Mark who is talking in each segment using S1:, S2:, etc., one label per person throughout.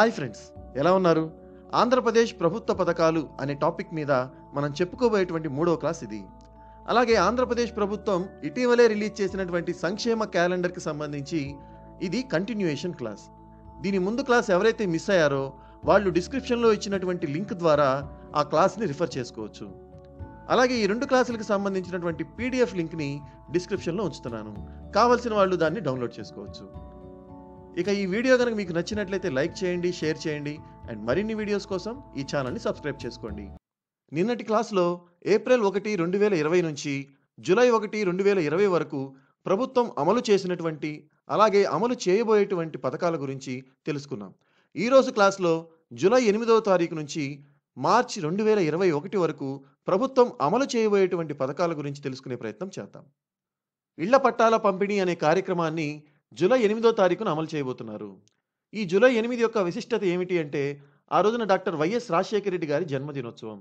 S1: hi friends ఎలా ఉన్నారు ఆంధ్రప్రదేశ్ ప్రభుత్వ పథకాలు అనే టాపిక్ మీద మనం చెప్పుకోబోయేటువంటి మూడో క్లాస్ ఇది అలాగే ఆంధ్రప్రదేశ్ ప్రభుత్వం ఇటీవలే రిలీజ్ చేసినటువంటి సంక్షేమ క్యాలెండర్కి సంబంధించి ఇది కంటిన్యూయేషన్ క్లాస్ దీని ముందు క్లాస్ ఎవరైతే మిస్ అయ్యారో వాళ్ళు డిస్క్రిప్షన్లో ఇచ్చినటువంటి లింక్ ద్వారా ఆ క్లాస్ని రిఫర్ చేసుకోవచ్చు అలాగే ఈ రెండు క్లాసులకు సంబంధించినటువంటి పీడిఎఫ్ లింక్ని డిస్క్రిప్షన్లో ఉంచుతున్నాను కావలసిన వాళ్ళు దాన్ని డౌన్లోడ్ చేసుకోవచ్చు ఇక ఈ వీడియో కనుక మీకు నచ్చినట్లయితే లైక్ చేయండి షేర్ చేయండి అండ్ మరిన్ని వీడియోస్ కోసం ఈ ఛానల్ని సబ్స్క్రైబ్ చేసుకోండి నిన్నటి క్లాస్లో ఏప్రిల్ ఒకటి రెండు వేల ఇరవై నుంచి జూలై ఒకటి రెండు వేల ఇరవై వరకు ప్రభుత్వం అమలు చేసినటువంటి అలాగే అమలు చేయబోయేటువంటి పథకాల గురించి తెలుసుకున్నాం ఈరోజు క్లాస్లో జూలై ఎనిమిదవ తారీఖు నుంచి మార్చి రెండు వేల ఇరవై ఒకటి వరకు ప్రభుత్వం అమలు చేయబోయేటువంటి పథకాల గురించి తెలుసుకునే ప్రయత్నం చేద్దాం ఇళ్ల పట్టాల పంపిణీ అనే కార్యక్రమాన్ని జూలై ఎనిమిదో తారీఖున అమలు చేయబోతున్నారు ఈ జూలై ఎనిమిది యొక్క విశిష్టత ఏమిటి అంటే ఆ రోజున డాక్టర్ వైఎస్ రాజశేఖర రెడ్డి గారి జన్మదినోత్సవం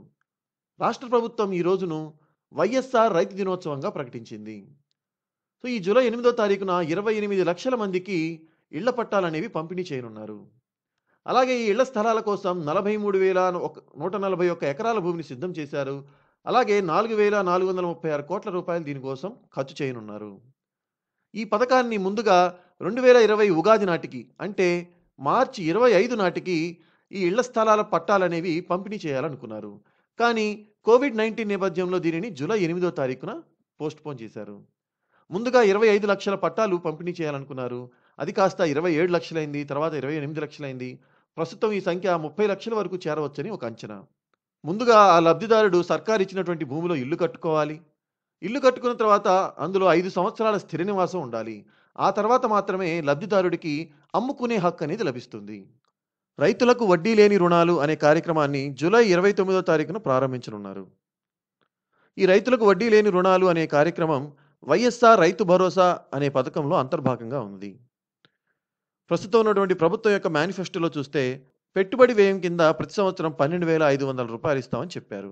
S1: రాష్ట్ర ప్రభుత్వం ఈ రోజును వైఎస్ఆర్ రైతు దినోత్సవంగా ప్రకటించింది సో ఈ జూలై ఎనిమిదో తారీఖున ఇరవై ఎనిమిది లక్షల మందికి ఇళ్ల పట్టాలనేవి పంపిణీ చేయనున్నారు అలాగే ఈ ఇళ్ల స్థలాల కోసం నలభై మూడు వేల ఒక నూట నలభై ఒక్క ఎకరాల భూమిని సిద్ధం చేశారు అలాగే నాలుగు వేల నాలుగు వందల ముప్పై ఆరు కోట్ల రూపాయలు దీనికోసం ఖర్చు చేయనున్నారు ఈ పథకాన్ని ముందుగా రెండు వేల ఇరవై ఉగాది నాటికి అంటే మార్చి ఇరవై ఐదు నాటికి ఈ ఇళ్ల స్థలాల పట్టాలనేవి పంపిణీ చేయాలనుకున్నారు కానీ కోవిడ్ నైన్టీన్ నేపథ్యంలో దీనిని జూలై ఎనిమిదో తారీఖున పోస్ట్పోన్ చేశారు ముందుగా ఇరవై ఐదు లక్షల పట్టాలు పంపిణీ చేయాలనుకున్నారు అది కాస్త ఇరవై ఏడు లక్షలైంది తర్వాత ఇరవై ఎనిమిది లక్షలైంది ప్రస్తుతం ఈ సంఖ్య ముప్పై లక్షల వరకు చేరవచ్చని ఒక అంచనా ముందుగా ఆ లబ్ధిదారుడు సర్కారు ఇచ్చినటువంటి భూమిలో ఇల్లు కట్టుకోవాలి ఇల్లు కట్టుకున్న తర్వాత అందులో ఐదు సంవత్సరాల స్థిర నివాసం ఉండాలి ఆ తర్వాత మాత్రమే లబ్ధిదారుడికి అమ్ముకునే హక్కు అనేది లభిస్తుంది రైతులకు వడ్డీ లేని రుణాలు అనే కార్యక్రమాన్ని జూలై ఇరవై తొమ్మిదో తారీఖును ప్రారంభించనున్నారు ఈ రైతులకు వడ్డీ లేని రుణాలు అనే కార్యక్రమం వైఎస్ఆర్ రైతు భరోసా అనే పథకంలో అంతర్భాగంగా ఉంది ప్రస్తుతం ఉన్నటువంటి ప్రభుత్వం యొక్క మేనిఫెస్టోలో చూస్తే పెట్టుబడి వ్యయం కింద ప్రతి సంవత్సరం పన్నెండు వేల ఐదు వందల రూపాయలు ఇస్తామని చెప్పారు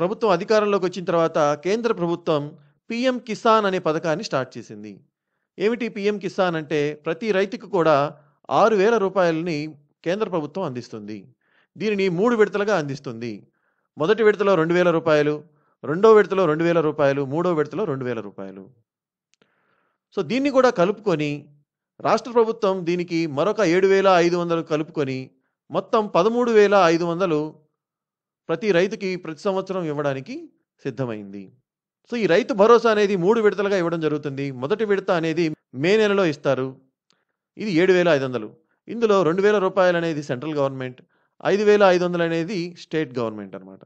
S1: ప్రభుత్వం అధికారంలోకి వచ్చిన తర్వాత కేంద్ర ప్రభుత్వం పిఎం కిసాన్ అనే పథకాన్ని స్టార్ట్ చేసింది ఏమిటి పిఎం కిసాన్ అంటే ప్రతి రైతుకు కూడా ఆరు వేల రూపాయలని కేంద్ర ప్రభుత్వం అందిస్తుంది దీనిని మూడు విడతలుగా అందిస్తుంది మొదటి విడతలో రెండు వేల రూపాయలు రెండో విడతలో రెండు వేల రూపాయలు మూడో విడతలో రెండు వేల రూపాయలు సో దీన్ని కూడా కలుపుకొని రాష్ట్ర ప్రభుత్వం దీనికి మరొక ఏడు వేల ఐదు వందలు కలుపుకొని మొత్తం పదమూడు వేల ఐదు వందలు ప్రతి రైతుకి ప్రతి సంవత్సరం ఇవ్వడానికి సిద్ధమైంది సో ఈ రైతు భరోసా అనేది మూడు విడతలుగా ఇవ్వడం జరుగుతుంది మొదటి విడత అనేది మే నెలలో ఇస్తారు ఇది ఏడు వేల ఐదు వందలు ఇందులో రెండు వేల రూపాయలు అనేది సెంట్రల్ గవర్నమెంట్ ఐదు వేల ఐదు వందలు అనేది స్టేట్ గవర్నమెంట్ అనమాట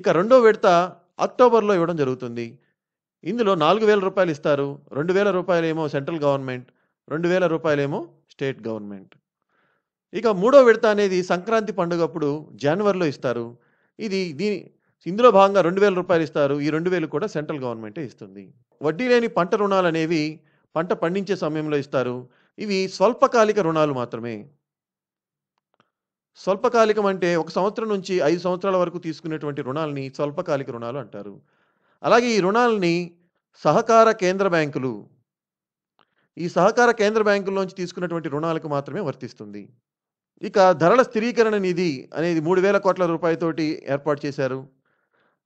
S1: ఇక రెండో విడత అక్టోబర్లో ఇవ్వడం జరుగుతుంది ఇందులో నాలుగు వేల రూపాయలు ఇస్తారు రెండు వేల రూపాయలేమో సెంట్రల్ గవర్నమెంట్ రెండు వేల రూపాయలేమో స్టేట్ గవర్నమెంట్ ఇక మూడో విడత అనేది సంక్రాంతి పండుగ అప్పుడు జనవరిలో ఇస్తారు ఇది దీని ఇందులో భాగంగా రెండు వేల రూపాయలు ఇస్తారు ఈ రెండు వేలు కూడా సెంట్రల్ గవర్నమెంటే ఇస్తుంది వడ్డీ లేని పంట రుణాలు అనేవి పంట పండించే సమయంలో ఇస్తారు ఇవి స్వల్పకాలిక రుణాలు మాత్రమే స్వల్పకాలికం అంటే ఒక సంవత్సరం నుంచి ఐదు సంవత్సరాల వరకు తీసుకునేటువంటి రుణాలని స్వల్పకాలిక రుణాలు అంటారు అలాగే ఈ రుణాలని సహకార కేంద్ర బ్యాంకులు ఈ సహకార కేంద్ర నుంచి తీసుకున్నటువంటి రుణాలకు మాత్రమే వర్తిస్తుంది ఇక ధరల స్థిరీకరణ నిధి అనేది మూడు వేల కోట్ల రూపాయలతోటి ఏర్పాటు చేశారు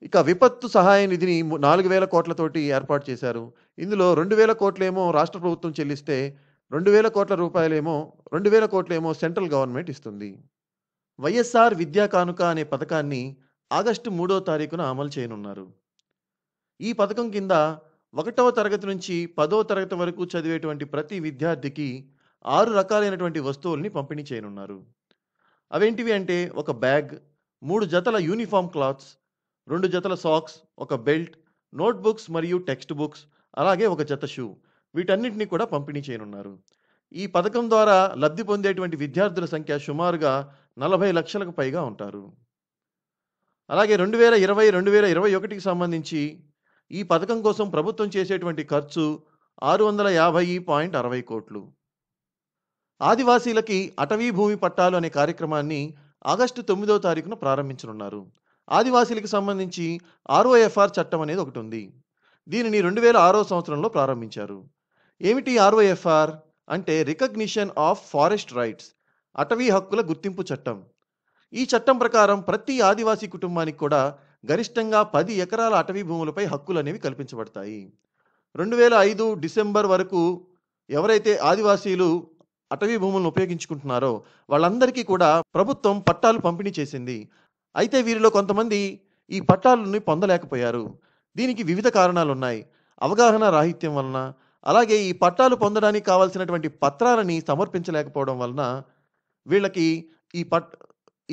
S1: ఇక విపత్తు సహాయ నిధిని నాలుగు వేల కోట్లతోటి ఏర్పాటు చేశారు ఇందులో రెండు వేల కోట్లేమో రాష్ట్ర ప్రభుత్వం చెల్లిస్తే రెండు వేల కోట్ల రూపాయలేమో రెండు వేల కోట్లేమో సెంట్రల్ గవర్నమెంట్ ఇస్తుంది వైఎస్ఆర్ విద్యా కానుక అనే పథకాన్ని ఆగస్టు మూడో తారీఖున అమలు చేయనున్నారు ఈ పథకం కింద ఒకటవ తరగతి నుంచి పదవ తరగతి వరకు చదివేటువంటి ప్రతి విద్యార్థికి ఆరు రకాలైనటువంటి వస్తువుల్ని పంపిణీ చేయనున్నారు అవేంటివి అంటే ఒక బ్యాగ్ మూడు జతల యూనిఫామ్ క్లాత్స్ రెండు జతల సాక్స్ ఒక బెల్ట్ నోట్బుక్స్ మరియు టెక్స్ట్ బుక్స్ అలాగే ఒక జత షూ వీటన్నింటినీ కూడా పంపిణీ చేయనున్నారు ఈ పథకం ద్వారా లబ్ధి పొందేటువంటి విద్యార్థుల సంఖ్య సుమారుగా నలభై లక్షలకు పైగా ఉంటారు అలాగే రెండు వేల ఇరవై రెండు వేల ఇరవై ఒకటికి సంబంధించి ఈ పథకం కోసం ప్రభుత్వం చేసేటువంటి ఖర్చు ఆరు వందల యాభై పాయింట్ అరవై కోట్లు ఆదివాసీలకి అటవీ భూమి పట్టాలు అనే కార్యక్రమాన్ని ఆగస్టు తొమ్మిదో తారీఖున ప్రారంభించనున్నారు ఆదివాసీలకు సంబంధించి ఆర్ఓఎఫ్ఆర్ చట్టం అనేది ఒకటి ఉంది దీనిని రెండు వేల ఆరో సంవత్సరంలో ప్రారంభించారు ఏమిటి ఆర్ఓఎఫ్ఆర్ అంటే రికగ్నిషన్ ఆఫ్ ఫారెస్ట్ రైట్స్ అటవీ హక్కుల గుర్తింపు చట్టం ఈ చట్టం ప్రకారం ప్రతి ఆదివాసీ కుటుంబానికి కూడా గరిష్టంగా పది ఎకరాల అటవీ భూములపై హక్కులు అనేవి కల్పించబడతాయి రెండు వేల ఐదు డిసెంబర్ వరకు ఎవరైతే ఆదివాసీలు అటవీ భూములను ఉపయోగించుకుంటున్నారో వాళ్ళందరికీ కూడా ప్రభుత్వం పట్టాలు పంపిణీ చేసింది అయితే వీరిలో కొంతమంది ఈ పట్టాలను పొందలేకపోయారు దీనికి వివిధ కారణాలు ఉన్నాయి అవగాహన రాహిత్యం వలన అలాగే ఈ పట్టాలు పొందడానికి కావాల్సినటువంటి పత్రాలని సమర్పించలేకపోవడం వలన వీళ్ళకి ఈ పట్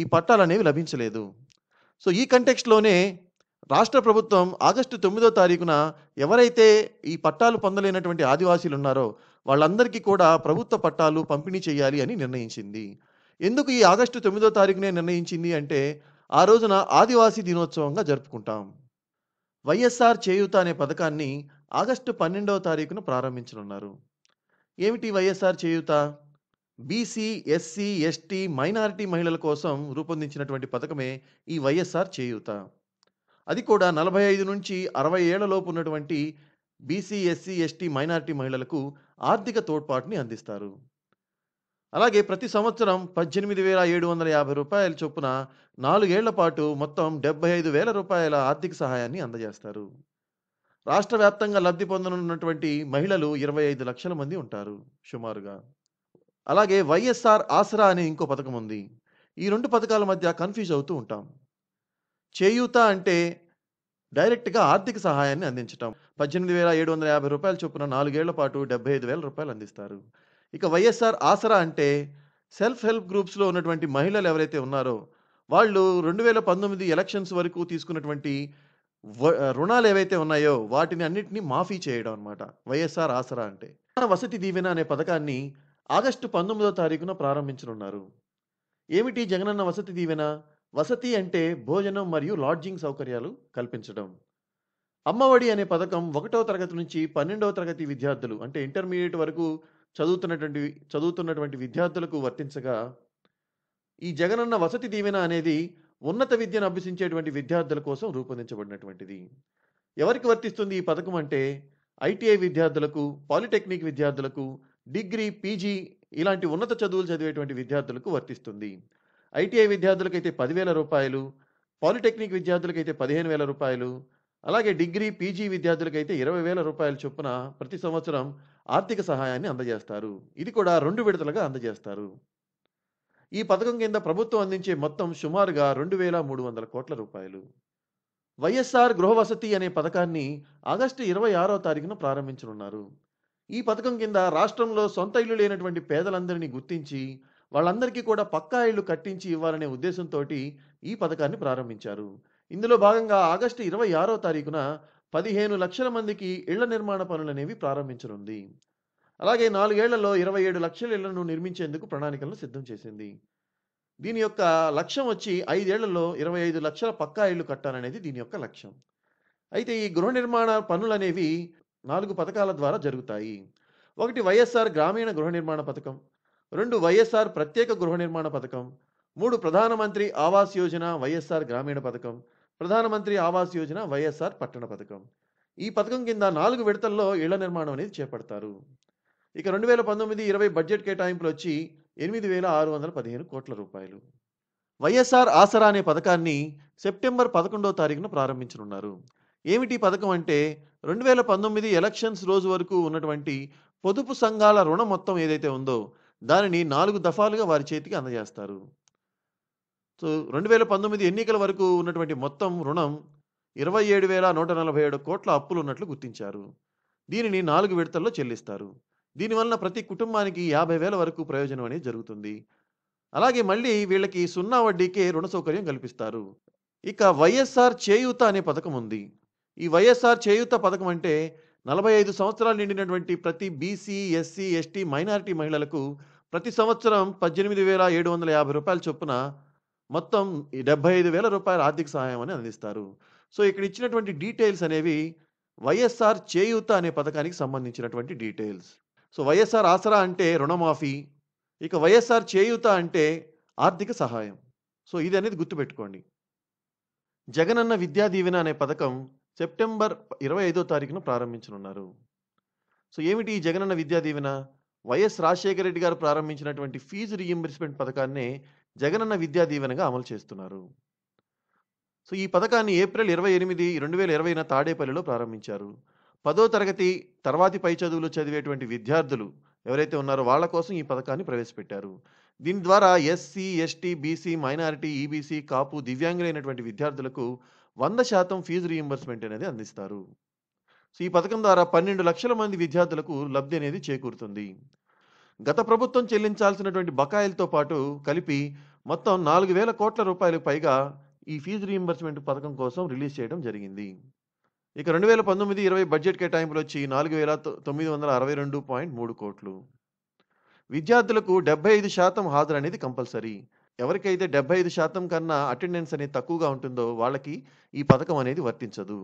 S1: ఈ పట్టాలు అనేవి లభించలేదు సో ఈ కంటెక్స్ట్లోనే రాష్ట్ర ప్రభుత్వం ఆగస్టు తొమ్మిదో తారీఖున ఎవరైతే ఈ పట్టాలు పొందలేనటువంటి ఆదివాసీలు ఉన్నారో వాళ్ళందరికీ కూడా ప్రభుత్వ పట్టాలు పంపిణీ చేయాలి అని నిర్ణయించింది ఎందుకు ఈ ఆగస్టు తొమ్మిదో తారీఖునే నిర్ణయించింది అంటే ఆ రోజున ఆదివాసీ దినోత్సవంగా జరుపుకుంటాం వైఎస్ఆర్ చేయూత అనే పథకాన్ని ఆగస్టు పన్నెండవ తారీఖున ప్రారంభించనున్నారు ఏమిటి వైఎస్ఆర్ చేయూత బీసీ ఎస్సీ ఎస్టీ మైనారిటీ మహిళల కోసం రూపొందించినటువంటి పథకమే ఈ వైఎస్ఆర్ చేయూత అది కూడా నలభై ఐదు నుంచి అరవై ఏళ్లలోపు ఉన్నటువంటి బీసీ ఎస్సీ ఎస్టీ మైనారిటీ మహిళలకు ఆర్థిక తోడ్పాటుని అందిస్తారు అలాగే ప్రతి సంవత్సరం పద్దెనిమిది వేల ఏడు వందల యాభై రూపాయల చొప్పున నాలుగేళ్ల పాటు మొత్తం డెబ్బై ఐదు వేల రూపాయల ఆర్థిక సహాయాన్ని అందజేస్తారు రాష్ట్ర వ్యాప్తంగా లబ్ధి పొందనున్నటువంటి మహిళలు ఇరవై ఐదు లక్షల మంది ఉంటారు సుమారుగా అలాగే వైఎస్ఆర్ ఆసరా అనే ఇంకో పథకం ఉంది ఈ రెండు పథకాల మధ్య కన్ఫ్యూజ్ అవుతూ ఉంటాం చేయూత అంటే డైరెక్ట్గా ఆర్థిక సహాయాన్ని అందించటం పద్దెనిమిది వేల ఏడు వందల యాభై రూపాయలు చొప్పున నాలుగేళ్ల పాటు డెబ్బై ఐదు వేల రూపాయలు అందిస్తారు ఇక వైఎస్ఆర్ ఆసరా అంటే సెల్ఫ్ హెల్ప్ గ్రూప్స్లో ఉన్నటువంటి మహిళలు ఎవరైతే ఉన్నారో వాళ్ళు రెండు వేల పంతొమ్మిది ఎలక్షన్స్ వరకు తీసుకున్నటువంటి రుణాలు ఏవైతే ఉన్నాయో వాటిని అన్నింటినీ మాఫీ చేయడం అనమాట వైఎస్ఆర్ ఆసరా అంటే వసతి దీవెన అనే పథకాన్ని ఆగస్టు పంతొమ్మిదో తారీఖున ప్రారంభించనున్నారు ఏమిటి జగనన్న వసతి దీవెన వసతి అంటే భోజనం మరియు లాడ్జింగ్ సౌకర్యాలు కల్పించడం అమ్మఒడి అనే పథకం ఒకటో తరగతి నుంచి పన్నెండవ తరగతి విద్యార్థులు అంటే ఇంటర్మీడియట్ వరకు చదువుతున్నటువంటి చదువుతున్నటువంటి విద్యార్థులకు వర్తించగా ఈ జగనన్న వసతి దీవెన అనేది ఉన్నత విద్యను అభ్యసించేటువంటి విద్యార్థుల కోసం రూపొందించబడినటువంటిది ఎవరికి వర్తిస్తుంది ఈ పథకం అంటే ఐటీఐ విద్యార్థులకు పాలిటెక్నిక్ విద్యార్థులకు డిగ్రీ పీజీ ఇలాంటి ఉన్నత చదువులు చదివేటువంటి విద్యార్థులకు వర్తిస్తుంది ఐటీఐ విద్యార్థులకైతే పదివేల రూపాయలు పాలిటెక్నిక్ విద్యార్థులకైతే పదిహేను వేల రూపాయలు అలాగే డిగ్రీ పీజీ విద్యార్థులకైతే ఇరవై వేల రూపాయల చొప్పున ప్రతి సంవత్సరం ఆర్థిక సహాయాన్ని అందజేస్తారు ఇది కూడా రెండు విడతలుగా అందజేస్తారు ఈ పథకం కింద ప్రభుత్వం అందించే మొత్తం సుమారుగా రెండు వేల మూడు వందల కోట్ల రూపాయలు వైఎస్ఆర్ గృహవసతి అనే పథకాన్ని ఆగస్టు ఇరవై ఆరో తారీఖున ప్రారంభించనున్నారు ఈ పథకం కింద రాష్ట్రంలో సొంత ఇల్లు లేనటువంటి పేదలందరినీ గుర్తించి వాళ్ళందరికీ కూడా పక్కా ఇళ్ళు కట్టించి ఇవ్వాలనే ఉద్దేశంతో ఈ పథకాన్ని ప్రారంభించారు ఇందులో భాగంగా ఆగస్టు ఇరవై ఆరో తారీఖున పదిహేను లక్షల మందికి ఇళ్ల నిర్మాణ పనులనేవి ప్రారంభించనుంది అలాగే నాలుగేళ్లలో ఇరవై ఏడు లక్షల ఇళ్లను నిర్మించేందుకు ప్రణాళికలను సిద్ధం చేసింది దీని యొక్క లక్ష్యం వచ్చి ఐదేళ్లలో ఇరవై ఐదు లక్షల పక్కా ఇళ్ళు కట్టాలనేది దీని యొక్క లక్ష్యం అయితే ఈ గృహ నిర్మాణ పనులనేవి నాలుగు పథకాల ద్వారా జరుగుతాయి ఒకటి వైఎస్ఆర్ గ్రామీణ గృహ నిర్మాణ పథకం రెండు వైఎస్ఆర్ ప్రత్యేక గృహ నిర్మాణ పథకం మూడు ప్రధానమంత్రి ఆవాస్ యోజన వైఎస్ఆర్ గ్రామీణ పథకం ప్రధానమంత్రి ఆవాస్ యోజన వైఎస్ఆర్ పట్టణ పథకం ఈ పథకం కింద నాలుగు విడతల్లో ఇళ్ల నిర్మాణం అనేది చేపడతారు ఇక రెండు వేల పంతొమ్మిది ఇరవై బడ్జెట్ కేటాయింపులు వచ్చి ఎనిమిది వేల ఆరు వందల పదిహేను కోట్ల రూపాయలు వైఎస్ఆర్ ఆసరా అనే పథకాన్ని సెప్టెంబర్ పదకొండవ తారీఖున ప్రారంభించనున్నారు ఏమిటి పథకం అంటే రెండు వేల పంతొమ్మిది ఎలక్షన్స్ రోజు వరకు ఉన్నటువంటి పొదుపు సంఘాల రుణ మొత్తం ఏదైతే ఉందో దానిని నాలుగు దఫాలుగా వారి చేతికి అందజేస్తారు సో రెండు వేల పంతొమ్మిది ఎన్నికల వరకు ఉన్నటువంటి మొత్తం రుణం ఇరవై ఏడు వేల నూట నలభై ఏడు కోట్ల అప్పులు ఉన్నట్లు గుర్తించారు దీనిని నాలుగు విడతల్లో చెల్లిస్తారు దీనివలన ప్రతి కుటుంబానికి యాభై వేల వరకు ప్రయోజనం అనేది జరుగుతుంది అలాగే మళ్ళీ వీళ్ళకి సున్నా వడ్డీకే రుణ సౌకర్యం కల్పిస్తారు ఇక వైఎస్ఆర్ చేయూత అనే పథకం ఉంది ఈ వైఎస్ఆర్ చేయూత పథకం అంటే నలభై ఐదు సంవత్సరాలు నిండినటువంటి ప్రతి బీసీ ఎస్సీ ఎస్టీ మైనారిటీ మహిళలకు ప్రతి సంవత్సరం పద్దెనిమిది వేల ఏడు వందల యాభై రూపాయల చొప్పున మొత్తం డెబ్బై ఐదు వేల రూపాయల ఆర్థిక సహాయం అని అందిస్తారు సో ఇక్కడ ఇచ్చినటువంటి డీటెయిల్స్ అనేవి వైఎస్ఆర్ చేయూత అనే పథకానికి సంబంధించినటువంటి డీటెయిల్స్ సో వైఎస్ఆర్ ఆసరా అంటే రుణమాఫీ ఇక వైఎస్ఆర్ చేయూత అంటే ఆర్థిక సహాయం సో ఇది అనేది గుర్తుపెట్టుకోండి జగనన్న విద్యా దీవెన అనే పథకం సెప్టెంబర్ ఇరవై ఐదో తారీఖును ప్రారంభించనున్నారు సో ఏమిటి ఈ జగనన్న విద్యా దీవెన వైఎస్ రాజశేఖర రెడ్డి గారు ప్రారంభించినటువంటి ఫీజు రీఎంబర్స్మెంట్ పథకాన్ని జగనన్న విద్యా దీవెనగా అమలు చేస్తున్నారు సో ఈ పథకాన్ని ఏప్రిల్ ఇరవై ఎనిమిది రెండు వేల ఇరవైన తాడేపల్లిలో ప్రారంభించారు పదో తరగతి తర్వాతి పై చదువులు చదివేటువంటి విద్యార్థులు ఎవరైతే ఉన్నారో వాళ్ళ కోసం ఈ పథకాన్ని ప్రవేశపెట్టారు దీని ద్వారా SC ST BC minority EBC Kapu దివ్యాంగులైనటువంటి విద్యార్థులకు వంద శాతం ఫీజు రీఎంబర్స్మెంట్ అనేది అందిస్తారు సో ఈ పథకం ద్వారా పన్నెండు లక్షల మంది విద్యార్థులకు లబ్ధి అనేది చేకూరుతుంది గత ప్రభుత్వం చెల్లించాల్సినటువంటి బకాయిలతో పాటు కలిపి మొత్తం నాలుగు వేల కోట్ల రూపాయలకు పైగా ఈ ఫీజు రీఎంబర్స్మెంట్ పథకం కోసం రిలీజ్ చేయడం జరిగింది ఇక రెండు వేల పంతొమ్మిది ఇరవై బడ్జెట్ కేటాయింపులు వచ్చి నాలుగు వేల తొమ్మిది వందల అరవై రెండు పాయింట్ మూడు కోట్లు విద్యార్థులకు డెబ్బై ఐదు శాతం హాజరు అనేది కంపల్సరీ ఎవరికైతే డెబ్బై ఐదు శాతం కన్నా అటెండెన్స్ అనేది తక్కువగా ఉంటుందో వాళ్ళకి ఈ పథకం అనేది వర్తించదు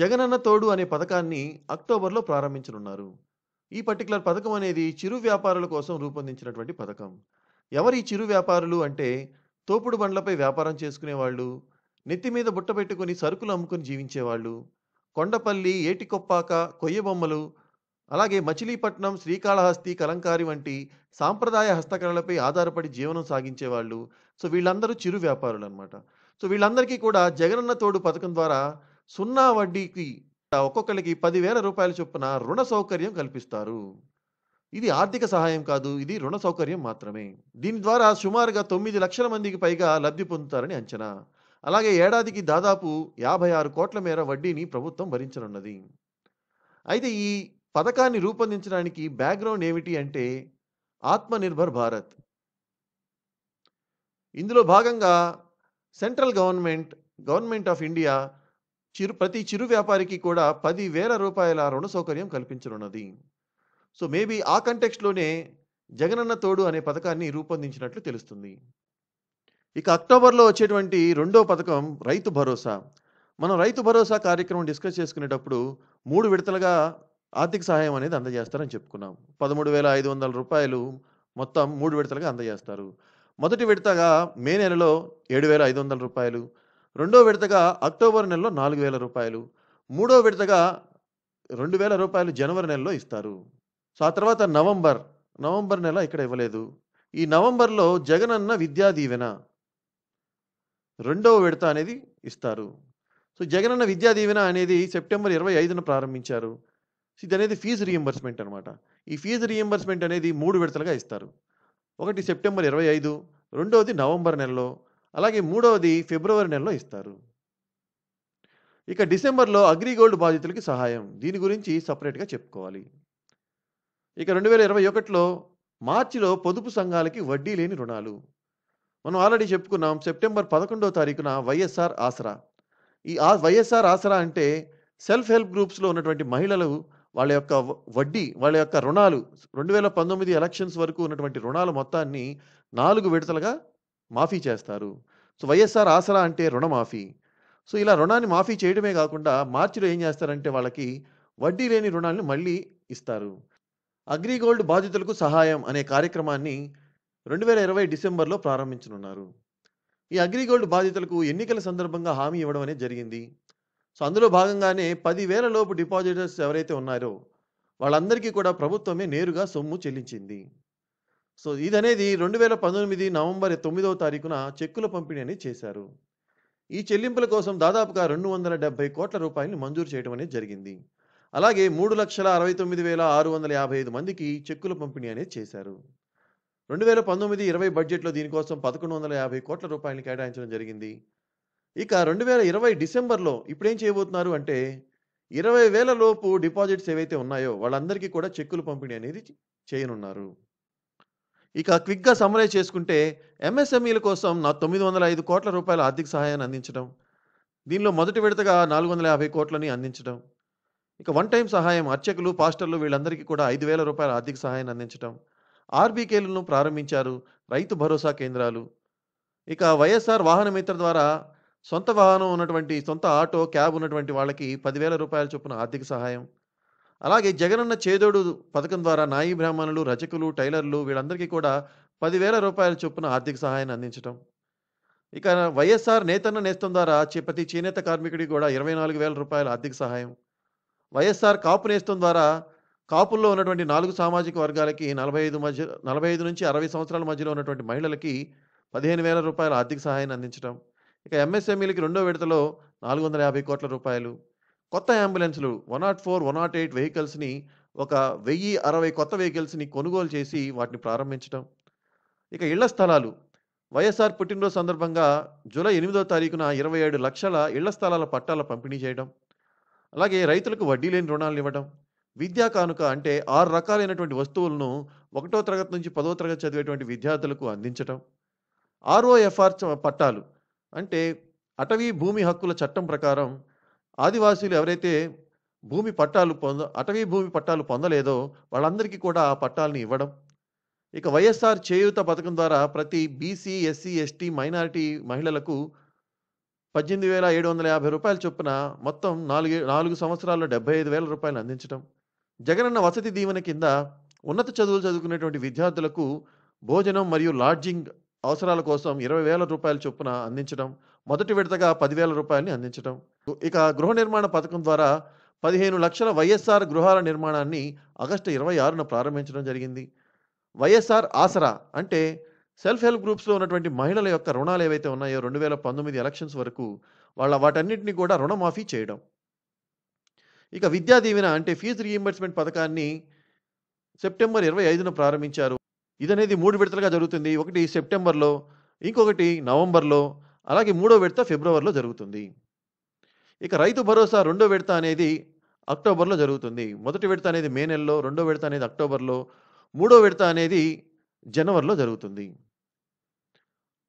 S1: జగనన్న తోడు అనే పథకాన్ని అక్టోబర్లో ప్రారంభించనున్నారు ఈ పర్టికులర్ పథకం అనేది చిరు వ్యాపారుల కోసం రూపొందించినటువంటి పథకం ఎవరి చిరు వ్యాపారులు అంటే తోపుడు బండ్లపై వ్యాపారం చేసుకునేవాళ్ళు నెత్తి మీద బుట్ట పెట్టుకుని సరుకులు అమ్ముకుని జీవించేవాళ్ళు కొండపల్లి ఏటికొప్పాక కొయ్య బొమ్మలు అలాగే మచిలీపట్నం శ్రీకాళహస్తి కలంకారి వంటి సాంప్రదాయ హస్తకళలపై ఆధారపడి జీవనం సాగించేవాళ్ళు సో వీళ్ళందరూ చిరు వ్యాపారులు అనమాట సో వీళ్ళందరికీ కూడా జగనన్న తోడు పథకం ద్వారా సున్నా వడ్డీకి ఒక్కొక్కరికి పదివేల రూపాయల చొప్పున రుణ సౌకర్యం కల్పిస్తారు ఇది ఆర్థిక సహాయం కాదు ఇది రుణ సౌకర్యం మాత్రమే దీని ద్వారా సుమారుగా తొమ్మిది లక్షల మందికి పైగా లబ్ధి పొందుతారని అంచనా అలాగే ఏడాదికి దాదాపు యాభై ఆరు కోట్ల మేర వడ్డీని ప్రభుత్వం భరించనున్నది అయితే ఈ పథకాన్ని రూపొందించడానికి బ్యాక్గ్రౌండ్ ఏమిటి అంటే ఆత్మనిర్భర్ భారత్ ఇందులో భాగంగా central government government of India చిరు ప్రతి చిరు వ్యాపారికి కూడా పదివేల రూపాయల రుణ సౌకర్యం కల్పించనున్నది సో మేబీ ఆ కంటెక్స్ట్లోనే జగనన్న తోడు అనే పథకాన్ని రూపొందించినట్లు తెలుస్తుంది ఇక అక్టోబర్లో వచ్చేటువంటి రెండో పథకం రైతు భరోసా మనం రైతు భరోసా కార్యక్రమం డిస్కస్ చేసుకునేటప్పుడు మూడు విడతలుగా ఆర్థిక సహాయం అనేది అందజేస్తారని చెప్పుకున్నాం పదమూడు వేల ఐదు వందల రూపాయలు మొత్తం మూడు విడతలుగా అందజేస్తారు మొదటి విడతగా మే నెలలో ఏడు వేల ఐదు వందల రూపాయలు రెండో విడతగా అక్టోబర్ నెలలో నాలుగు వేల రూపాయలు మూడో విడతగా రెండు వేల రూపాయలు జనవరి నెలలో ఇస్తారు సో ఆ తర్వాత నవంబర్ నవంబర్ నెల ఇక్కడ ఇవ్వలేదు ఈ నవంబర్లో జగనన్న విద్యా దీవెన రెండవ విడత అనేది ఇస్తారు సో జగనన్న విద్యా దీవెన అనేది సెప్టెంబర్ ఇరవై ఐదున ప్రారంభించారు ఇది అనేది ఫీజు రియంబర్స్మెంట్ అనమాట ఈ ఫీజు రియంబర్స్మెంట్ అనేది మూడు విడతలుగా ఇస్తారు ఒకటి సెప్టెంబర్ ఇరవై ఐదు రెండవది నవంబర్ నెలలో అలాగే మూడవది ఫిబ్రవరి నెలలో ఇస్తారు ఇక డిసెంబర్లో అగ్రిగోల్డ్ బాధితులకి సహాయం దీని గురించి సపరేట్గా చెప్పుకోవాలి ఇక రెండు వేల ఇరవై ఒకటిలో మార్చిలో పొదుపు సంఘాలకి వడ్డీ లేని రుణాలు మనం ఆల్రెడీ చెప్పుకున్నాం సెప్టెంబర్ పదకొండవ తారీఖున వైఎస్ఆర్ ఆసరా ఈ వైఎస్ఆర్ ఆసరా అంటే సెల్ఫ్ హెల్ప్ గ్రూప్స్లో ఉన్నటువంటి మహిళలు వాళ్ళ యొక్క వడ్డీ వాళ్ళ యొక్క రుణాలు రెండు వేల పంతొమ్మిది ఎలక్షన్స్ వరకు ఉన్నటువంటి రుణాల మొత్తాన్ని నాలుగు విడతలుగా మాఫీ చేస్తారు సో వైఎస్ఆర్ ఆసరా అంటే రుణమాఫీ సో ఇలా రుణాన్ని మాఫీ చేయడమే కాకుండా మార్చిలో ఏం చేస్తారంటే వాళ్ళకి వడ్డీ లేని రుణాలను మళ్ళీ ఇస్తారు అగ్రిగోల్డ్ బాధితులకు సహాయం అనే కార్యక్రమాన్ని రెండు వేల ఇరవై డిసెంబర్లో ప్రారంభించనున్నారు ఈ అగ్రిగోల్డ్ బాధితులకు ఎన్నికల సందర్భంగా హామీ ఇవ్వడం అనేది జరిగింది సో అందులో భాగంగానే పదివేల లోపు డిపాజిటర్స్ ఎవరైతే ఉన్నారో వాళ్ళందరికీ కూడా ప్రభుత్వమే నేరుగా సొమ్ము చెల్లించింది సో ఇదనేది రెండు వేల పంతొమ్మిది నవంబర్ తొమ్మిదవ తారీఖున చెక్కుల పంపిణీ అని చేశారు ఈ చెల్లింపుల కోసం దాదాపుగా రెండు వందల డెబ్బై కోట్ల రూపాయలు మంజూరు చేయడం అనేది జరిగింది అలాగే మూడు లక్షల అరవై తొమ్మిది వేల ఆరు వందల యాభై ఐదు మందికి చెక్కుల పంపిణీ అనేది చేశారు రెండు వేల పంతొమ్మిది ఇరవై బడ్జెట్లో దీనికోసం పదకొండు వందల యాభై కోట్ల రూపాయలు కేటాయించడం జరిగింది ఇక రెండు వేల ఇరవై డిసెంబర్లో ఇప్పుడేం చేయబోతున్నారు అంటే ఇరవై వేల లోపు డిపాజిట్స్ ఏవైతే ఉన్నాయో వాళ్ళందరికీ కూడా చెక్కులు పంపిణీ అనేది చేయనున్నారు ఇక క్విక్గా సమరైజ్ చేసుకుంటే ఎంఎస్ఎంఈల కోసం నా తొమ్మిది వందల ఐదు కోట్ల రూపాయల ఆర్థిక సహాయాన్ని అందించడం దీనిలో మొదటి విడతగా నాలుగు వందల యాభై కోట్లని అందించడం ఇక వన్ టైం సహాయం అర్చకులు పాస్టర్లు వీళ్ళందరికీ కూడా ఐదు వేల రూపాయల ఆర్థిక సహాయాన్ని అందించడం ఆర్బీకేలను ప్రారంభించారు రైతు భరోసా కేంద్రాలు ఇక వైఎస్ఆర్ వాహనమిత్ర ద్వారా సొంత వాహనం ఉన్నటువంటి సొంత ఆటో క్యాబ్ ఉన్నటువంటి వాళ్ళకి పదివేల రూపాయల చొప్పున ఆర్థిక సహాయం అలాగే జగనన్న చేదోడు పథకం ద్వారా నాయి బ్రాహ్మణులు రచకులు టైలర్లు వీళ్ళందరికీ కూడా పదివేల రూపాయల చొప్పున ఆర్థిక సహాయాన్ని అందించడం ఇక వైఎస్ఆర్ నేతన్న నేస్తం ద్వారా ప్రతి చేనేత కార్మికుడికి కూడా ఇరవై నాలుగు వేల రూపాయల ఆర్థిక సహాయం వైఎస్ఆర్ కాపు నేస్తం ద్వారా కాపుల్లో ఉన్నటువంటి నాలుగు సామాజిక వర్గాలకి నలభై ఐదు మధ్య నలభై ఐదు నుంచి అరవై సంవత్సరాల మధ్యలో ఉన్నటువంటి మహిళలకి పదిహేను వేల రూపాయల ఆర్థిక సహాయాన్ని అందించడం ఇక ఎంఎస్ఎంఈలకి రెండో విడతలో నాలుగు వందల యాభై కోట్ల రూపాయలు కొత్త అంబులెన్స్లు one nought four one nought eight వెహికల్స్ని ఒక వెయ్యి అరవై కొత్త వెహికల్స్ని కొనుగోలు చేసి వాటిని ప్రారంభించడం ఇక ఇళ్ల స్థలాలు వైఎస్ఆర్ పుట్టినరోజు సందర్భంగా జూలై ఎనిమిదో తారీఖున ఇరవై ఏడు లక్షల ఇళ్ల స్థలాల పట్టాల పంపిణీ చేయడం అలాగే రైతులకు వడ్డీ లేని రుణాలు ఇవ్వడం విద్యా కానుక అంటే ఆరు రకాలైనటువంటి వస్తువులను ఒకటో తరగతి నుంచి పదో తరగతి చదివేటువంటి విద్యార్థులకు అందించడం ఆర్ఓఎఫ్ఆర్ పట్టాలు అంటే అటవీ భూమి హక్కుల చట్టం ప్రకారం ఆదివాసీలు ఎవరైతే భూమి పట్టాలు పొంద అటవీ భూమి పట్టాలు పొందలేదో వాళ్ళందరికీ కూడా ఆ పట్టాలని ఇవ్వడం ఇక వైఎస్ఆర్ చేయూత పథకం ద్వారా ప్రతి బీసీ ఎస్సీ ఎస్టీ మైనారిటీ మహిళలకు పద్దెనిమిది వేల ఏడు వందల యాభై రూపాయల చొప్పున మొత్తం నాలుగు నాలుగు సంవత్సరాల్లో డెబ్బై ఐదు వేల రూపాయలు అందించడం జగనన్న వసతి దీవెన కింద ఉన్నత చదువులు చదువుకునేటువంటి విద్యార్థులకు భోజనం మరియు లాడ్జింగ్ అవసరాల కోసం ఇరవై వేల రూపాయల చొప్పున అందించడం మొదటి విడతగా పదివేల రూపాయలని అందించడం ఇక గృహ నిర్మాణ పథకం ద్వారా పదిహేను లక్షల వైఎస్ఆర్ గృహాల నిర్మాణాన్ని ఆగస్టు ఇరవై ఆరున ప్రారంభించడం జరిగింది వైఎస్ఆర్ ఆసరా అంటే సెల్ఫ్ హెల్ప్ గ్రూప్స్లో ఉన్నటువంటి మహిళల యొక్క రుణాలు ఏవైతే ఉన్నాయో రెండు వేల పంతొమ్మిది ఎలక్షన్స్ వరకు వాళ్ళ వాటన్నిటిని కూడా రుణమాఫీ చేయడం ఇక విద్యా దీవెన అంటే ఫీజు రీయింబర్స్మెంట్ పథకాన్ని సెప్టెంబర్ ఇరవై ఐదున ప్రారంభించారు ఇది అనేది మూడు విడతలుగా జరుగుతుంది ఒకటి సెప్టెంబర్లో ఇంకొకటి నవంబర్లో అలాగే మూడో విడత ఫిబ్రవరిలో జరుగుతుంది ఇక రైతు భరోసా రెండో విడత అనేది అక్టోబర్లో జరుగుతుంది మొదటి విడత అనేది మే నెలలో రెండో విడత అనేది అక్టోబర్లో మూడో విడత అనేది జనవరిలో జరుగుతుంది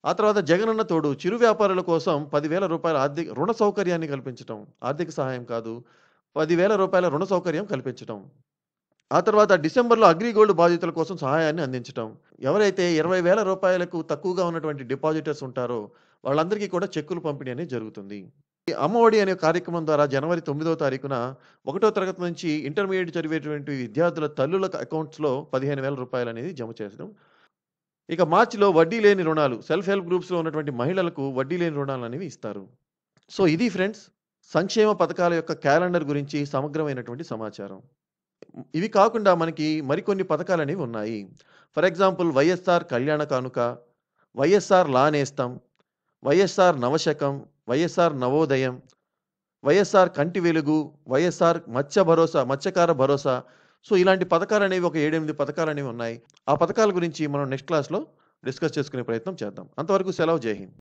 S1: ఆ తర్వాత జగనన్న తోడు చిరు వ్యాపారుల కోసం పదివేల రూపాయల ఆర్థిక రుణ సౌకర్యాన్ని కల్పించడం ఆర్థిక సహాయం కాదు పదివేల రూపాయల రుణ సౌకర్యం కల్పించడం ఆ తర్వాత డిసెంబర్లో అగ్రిగోల్డ్ బాధితుల కోసం సహాయాన్ని అందించడం ఎవరైతే ఇరవై వేల రూపాయలకు తక్కువగా ఉన్నటువంటి డిపాజిటర్స్ ఉంటారో వాళ్ళందరికీ కూడా చెక్కులు పంపిణీ అనేది జరుగుతుంది అమ్మఒడి అనే కార్యక్రమం ద్వారా జనవరి తొమ్మిదో తారీఖున ఒకటో తరగతి నుంచి ఇంటర్మీడియట్ చదివేటువంటి విద్యార్థుల తల్లుల అకౌంట్స్లో పదిహేను వేల రూపాయలు అనేది జమ చేసడం ఇక మార్చిలో వడ్డీ లేని రుణాలు సెల్ఫ్ హెల్ప్ గ్రూప్స్లో ఉన్నటువంటి మహిళలకు వడ్డీ లేని రుణాలు అనేవి ఇస్తారు సో ఇది ఫ్రెండ్స్ సంక్షేమ పథకాల యొక్క క్యాలెండర్ గురించి సమగ్రమైనటువంటి సమాచారం ఇవి కాకుండా మనకి మరికొన్ని పథకాలు అనేవి ఉన్నాయి ఫర్ ఎగ్జాంపుల్ వైఎస్ఆర్ కళ్యాణ కానుక వైఎస్ఆర్ లానేస్తం వైఎస్ఆర్ నవశకం వైఎస్ఆర్ నవోదయం వైఎస్ఆర్ కంటి వెలుగు వైఎస్ఆర్ మత్స్య భరోసా మత్స్యకార భరోసా సో ఇలాంటి పథకాలు అనేవి ఒక ఏడెనిమిది పథకాలు అనేవి ఉన్నాయి ఆ పథకాల గురించి మనం నెక్స్ట్ క్లాస్లో డిస్కస్ చేసుకునే ప్రయత్నం చేద్దాం అంతవరకు సెలవు జై హింద్